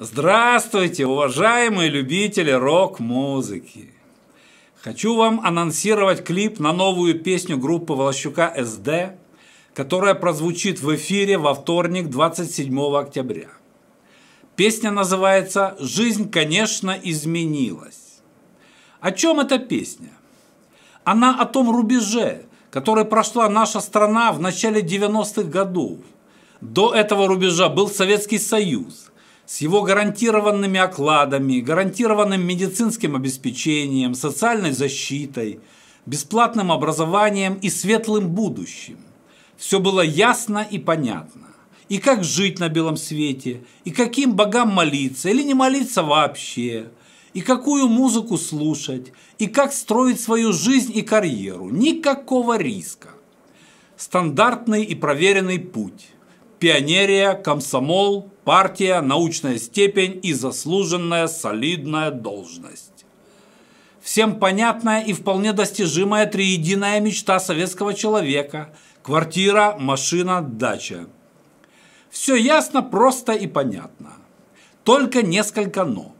Здравствуйте, уважаемые любители рок-музыки! Хочу вам анонсировать клип на новую песню группы Волощука «СД», которая прозвучит в эфире во вторник 27 октября. Песня называется «Жизнь, конечно, изменилась». О чем эта песня? Она о том рубеже, который прошла наша страна в начале 90-х годов. До этого рубежа был Советский Союз – с его гарантированными окладами, гарантированным медицинским обеспечением, социальной защитой, бесплатным образованием и светлым будущим. Все было ясно и понятно. И как жить на белом свете, и каким богам молиться или не молиться вообще, и какую музыку слушать, и как строить свою жизнь и карьеру. Никакого риска. Стандартный и проверенный путь. Пионерия, комсомол, партия, научная степень и заслуженная солидная должность. Всем понятная и вполне достижимая триединая мечта советского человека – квартира, машина, дача. Все ясно, просто и понятно. Только несколько «но».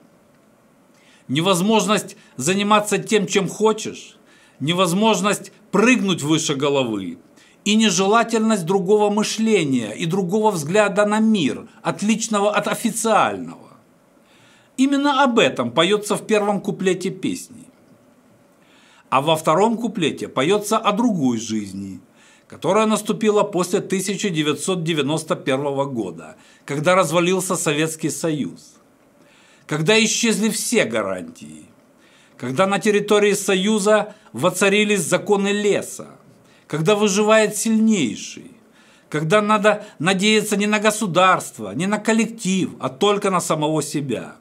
Невозможность заниматься тем, чем хочешь, невозможность прыгнуть выше головы – и нежелательность другого мышления и другого взгляда на мир, отличного от официального. Именно об этом поется в первом куплете песни. А во втором куплете поется о другой жизни, которая наступила после 1991 года, когда развалился Советский Союз, когда исчезли все гарантии, когда на территории Союза воцарились законы леса, когда выживает сильнейший, когда надо надеяться не на государство, не на коллектив, а только на самого себя.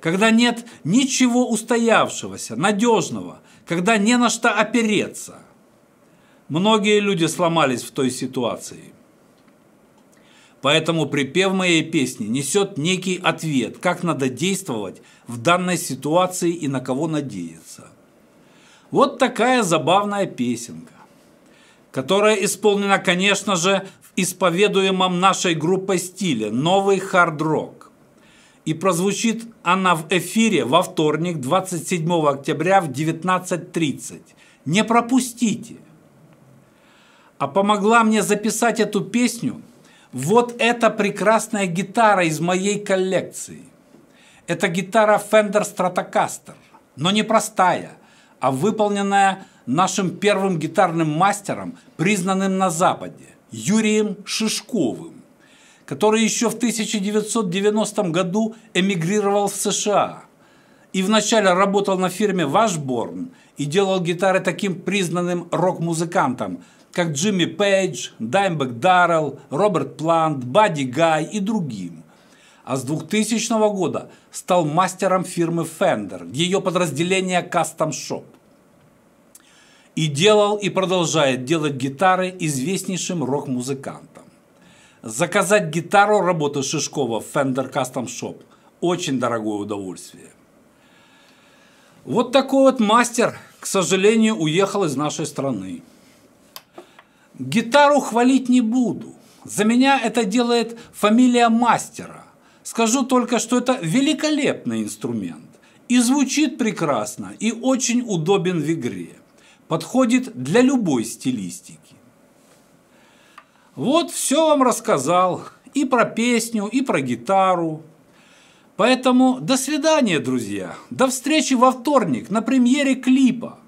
Когда нет ничего устоявшегося, надежного, когда не на что опереться. Многие люди сломались в той ситуации. Поэтому припев моей песни несет некий ответ, как надо действовать в данной ситуации и на кого надеяться. Вот такая забавная песенка которая исполнена, конечно же, в исповедуемом нашей группой стиле «Новый хард-рок». И прозвучит она в эфире во вторник, 27 октября в 19.30. Не пропустите! А помогла мне записать эту песню вот эта прекрасная гитара из моей коллекции. Это гитара Fender Stratocaster, но не простая – а выполненная нашим первым гитарным мастером, признанным на Западе, Юрием Шишковым, который еще в 1990 году эмигрировал в США и вначале работал на фирме «Вашборн» и делал гитары таким признанным рок-музыкантам, как Джимми Пейдж, Даймбек Даррелл, Роберт Плант, Бадди Гай и другим а с 2000 года стал мастером фирмы Fender, ее подразделения Custom Shop. И делал и продолжает делать гитары известнейшим рок-музыкантом. Заказать гитару работы Шишкова в Fender Custom Shop – очень дорогое удовольствие. Вот такой вот мастер, к сожалению, уехал из нашей страны. Гитару хвалить не буду. За меня это делает фамилия мастера. Скажу только, что это великолепный инструмент. И звучит прекрасно, и очень удобен в игре. Подходит для любой стилистики. Вот все вам рассказал. И про песню, и про гитару. Поэтому до свидания, друзья. До встречи во вторник на премьере клипа.